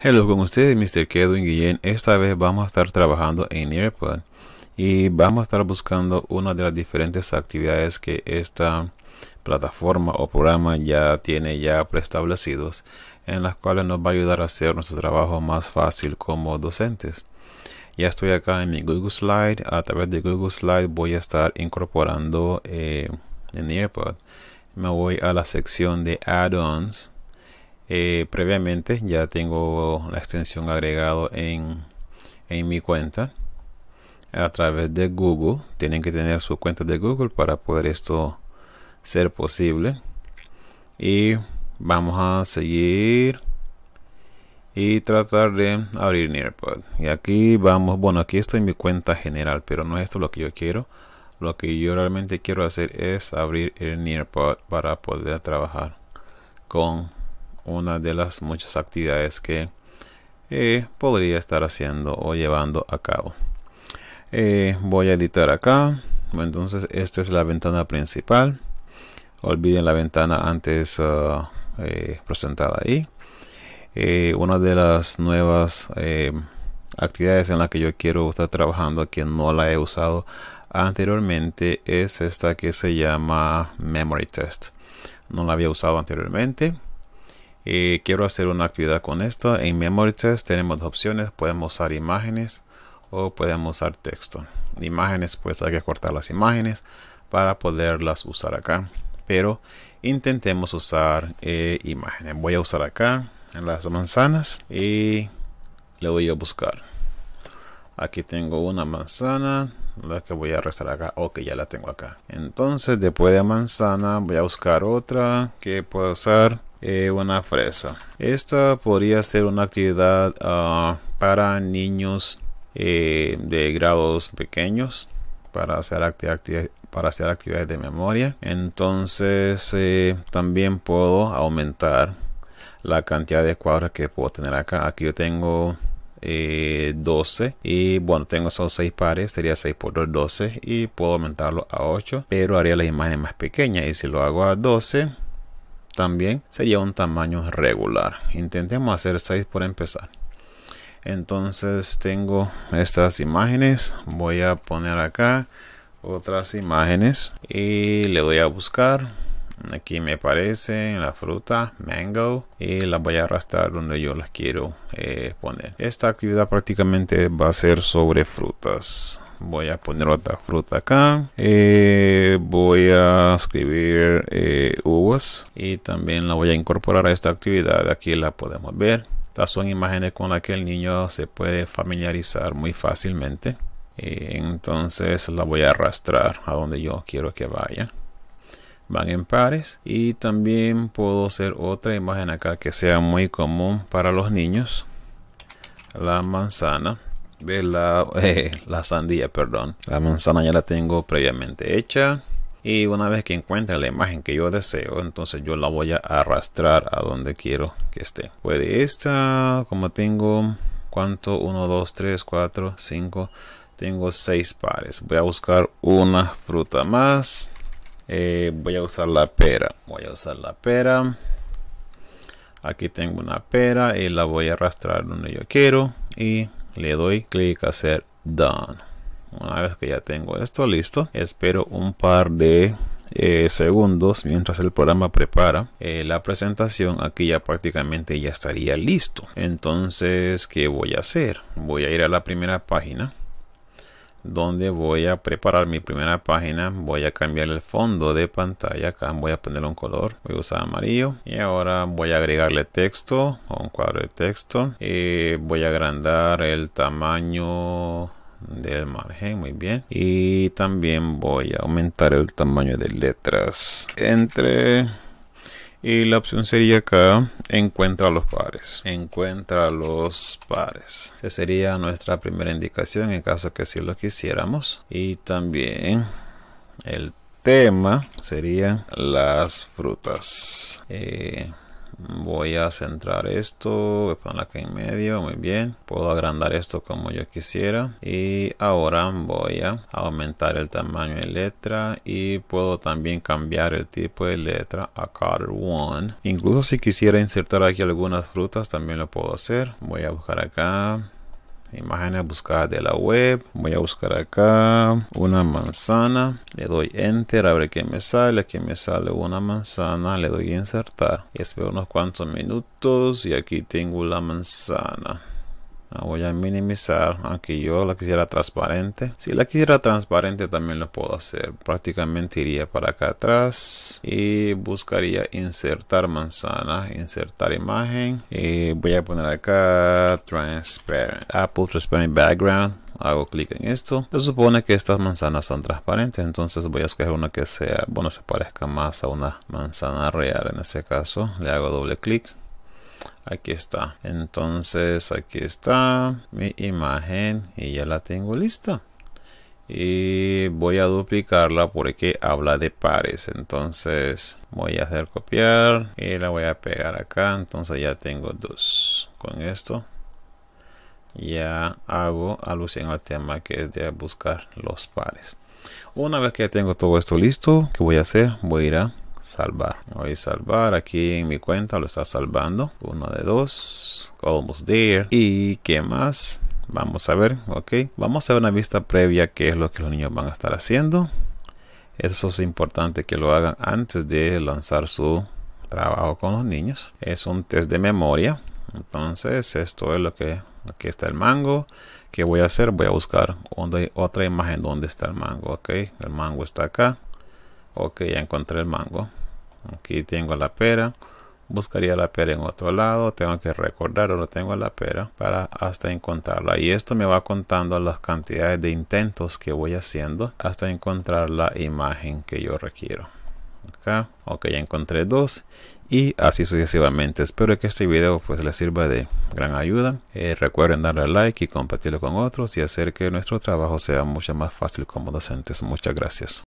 Hello, con ustedes Mr. Kedwin Guillén. Esta vez vamos a estar trabajando en Nearpod y vamos a estar buscando una de las diferentes actividades que esta plataforma o programa ya tiene ya preestablecidos en las cuales nos va a ayudar a hacer nuestro trabajo más fácil como docentes. Ya estoy acá en mi Google Slide. A través de Google Slide voy a estar incorporando eh, en Nearpod. Me voy a la sección de add-ons eh, previamente ya tengo la extensión agregado en, en mi cuenta a través de Google tienen que tener su cuenta de Google para poder esto ser posible y vamos a seguir y tratar de abrir Nearpod y aquí vamos bueno aquí estoy en mi cuenta general pero no esto lo que yo quiero lo que yo realmente quiero hacer es abrir el Nearpod para poder trabajar con una de las muchas actividades que eh, podría estar haciendo o llevando a cabo. Eh, voy a editar acá. Entonces esta es la ventana principal. Olviden la ventana antes ah, eh, presentada ahí. una de las nuevas actividades en la que yo quiero estar trabajando que no la he usado anteriormente es esta que se llama Memory Test. No la había usado anteriormente y eh, quiero hacer una actividad con esto en memory test tenemos dos opciones podemos usar imágenes o podemos usar texto imágenes pues hay que cortar las imágenes para poderlas usar acá pero intentemos usar eh, imágenes voy a usar acá en las manzanas y le voy a buscar aquí tengo una manzana la que voy a restar acá ok ya la tengo acá entonces después de manzana voy a buscar otra que puedo usar eh, una fresa. Esta podría ser una actividad ah, para niños eh, de grados pequeños para hacer, actividades para hacer actividades de memoria. Entonces eh, también puedo aumentar la cantidad de cuadros que puedo tener acá. Aquí yo tengo 12 y bueno tengo son 6 pares sería 6 por 2 12 y puedo aumentarlo a 8 pero haría las imágenes más pequeñas y si lo hago a 12 también sería un tamaño regular. Intentemos hacer 6 por empezar. Entonces tengo estas imágenes. Voy a poner acá otras imágenes y le voy a buscar Aquí me parece la fruta, mango, y la voy a arrastrar donde yo las quiero eh, poner. Esta actividad prácticamente va a ser sobre frutas. Voy a poner otra fruta acá. Eh, voy a escribir eh, uvas y también la voy a incorporar a esta actividad. Aquí la podemos ver. Estas son imágenes con las que el niño se puede familiarizar muy fácilmente eh, entonces la voy a arrastrar a donde yo quiero que vaya van en pares y también puedo hacer otra imagen acá que sea muy común para los niños la manzana de la, eh, la sandía perdón la manzana ya la tengo previamente hecha y una vez que encuentre la imagen que yo deseo entonces yo la voy a arrastrar a donde quiero que esté puede esta como tengo cuánto 1 2 3 4 5 tengo 6 pares voy a buscar una fruta más eh, voy a usar la pera. Voy a usar la pera. Aquí tengo una pera y la voy a arrastrar donde yo quiero. Y le doy clic a hacer done. Una vez que ya tengo esto listo, espero un par de eh, segundos mientras el programa prepara eh, la presentación aquí ya prácticamente ya estaría listo entonces qué voy a hacer voy a ir a la primera página donde voy a preparar mi primera página voy a cambiar el fondo de pantalla acá voy a ponerle un color voy a usar amarillo y ahora voy a agregarle texto o un cuadro de texto y voy a agrandar el tamaño del margen muy bien y también voy a aumentar el tamaño de letras entre y la opción sería acá, encuentra los pares. Encuentra los pares. Esa sería nuestra primera indicación en caso que si sí lo quisiéramos. Y también el tema sería las frutas. Eh, voy a centrar esto voy a ponerlo acá en medio muy bien puedo agrandar esto como yo quisiera y ahora voy a aumentar el tamaño de letra y puedo también cambiar el tipo de letra a color one incluso si quisiera insertar aquí algunas frutas también lo puedo hacer voy a buscar acá imágenes buscadas de la web voy a buscar acá una manzana le doy enter a ver me sale aquí me sale una manzana le doy insertar espero unos cuantos minutos y aquí tengo la manzana la voy a minimizar aunque yo la quisiera transparente si la quisiera transparente también lo puedo hacer prácticamente iría para acá atrás y buscaría insertar manzana insertar imagen y voy a poner acá transparent apple transparent background hago clic en esto se supone que estas manzanas son transparentes entonces voy a escoger una que sea bueno se parezca más a una manzana real en ese caso le hago doble clic aquí está entonces aquí está mi imagen y ya la tengo lista y voy a duplicarla porque habla de pares entonces voy a hacer copiar y la voy a pegar acá entonces ya tengo dos con esto ya hago alusión al tema que es de buscar los pares una vez que tengo todo esto listo que voy a hacer voy a ir a salvar. Voy a salvar aquí en mi cuenta, lo está salvando. Uno de dos, almost there. ¿Y qué más? Vamos a ver, ok. Vamos a ver una vista previa qué es lo que los niños van a estar haciendo. Eso es importante que lo hagan antes de lanzar su trabajo con los niños. Es un test de memoria. Entonces, esto es lo que... Aquí está el mango. ¿Qué voy a hacer? Voy a buscar otra imagen donde está el mango. Ok, el mango está acá ok ya encontré el mango aquí tengo la pera buscaría la pera en otro lado tengo que recordar lo tengo la pera para hasta encontrarla y esto me va contando las cantidades de intentos que voy haciendo hasta encontrar la imagen que yo requiero acá ok ya encontré dos y así sucesivamente espero que este video pues les sirva de gran ayuda eh, recuerden darle like y compartirlo con otros y hacer que nuestro trabajo sea mucho más fácil como docentes muchas gracias